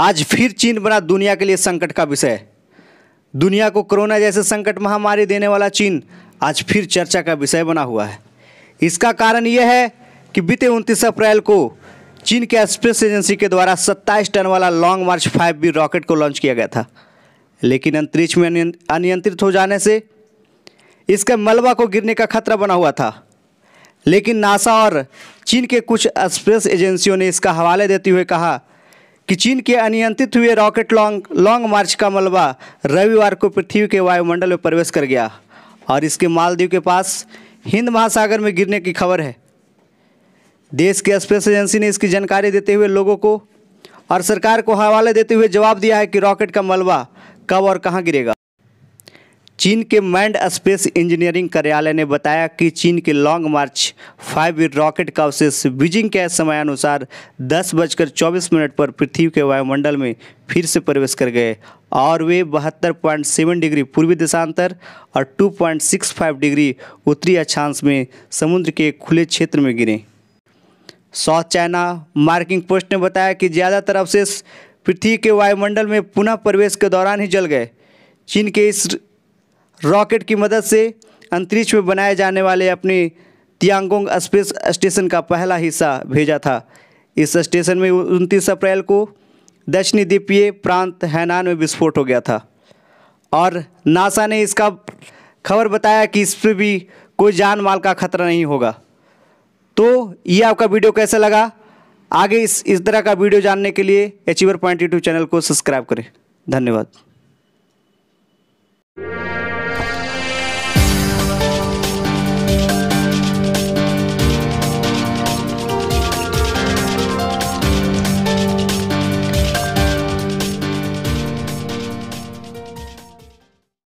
आज फिर चीन बना दुनिया के लिए संकट का विषय दुनिया को कोरोना जैसे संकट महामारी देने वाला चीन आज फिर चर्चा का विषय बना हुआ है इसका कारण यह है कि बीते उनतीस अप्रैल को चीन के स्पेस एजेंसी के द्वारा 27 टन वाला लॉन्ग मार्च 5B रॉकेट को लॉन्च किया गया था लेकिन अंतरिक्ष में अनियंत्रित हो जाने से इसके मलबा को गिरने का खतरा बना हुआ था लेकिन नासा और चीन के कुछ स्पेस एजेंसियों ने इसका हवाले देते हुए कहा कि चीन के अनियंत्रित हुए रॉकेट लॉन्ग लॉन्ग मार्च का मलबा रविवार को पृथ्वी के वायुमंडल में प्रवेश कर गया और इसके मालदीव के पास हिंद महासागर में गिरने की खबर है देश के स्पेस एजेंसी ने इसकी जानकारी देते हुए लोगों को और सरकार को हवाले देते हुए जवाब दिया है कि रॉकेट का मलबा कब और कहाँ गिरेगा चीन के मैंड स्पेस इंजीनियरिंग कार्यालय ने बताया कि चीन के लॉन्ग मार्च फाइव रॉकेट का अवशेष बीजिंग के समयानुसार दस बजकर चौबीस मिनट पर पृथ्वी के वायुमंडल में फिर से प्रवेश कर गए और वे बहत्तर पॉइंट सेवन डिग्री पूर्वी दिशांतर और two point six five degree उत्तरी अक्षांश में समुद्र के खुले क्षेत्र में गिरे साउथ चाइना मार्किंग पोस्ट ने बताया कि ज़्यादातर अवशेष पृथ्वी के वायुमंडल में पुनः प्रवेश के दौरान ही जल गए चीन के इस रॉकेट की मदद से अंतरिक्ष में बनाए जाने वाले अपने तियांगोंग स्पेस स्टेशन का पहला हिस्सा भेजा था इस स्टेशन में उनतीस अप्रैल को दक्षिणी द्वीपीय प्रांत हैनान में विस्फोट हो गया था और नासा ने इसका खबर बताया कि इस पर भी कोई जान माल का खतरा नहीं होगा तो ये आपका वीडियो कैसा लगा आगे इस इस तरह का वीडियो जानने के लिए अचीवर पॉइंट यूट्यूब चैनल को सब्सक्राइब करें धन्यवाद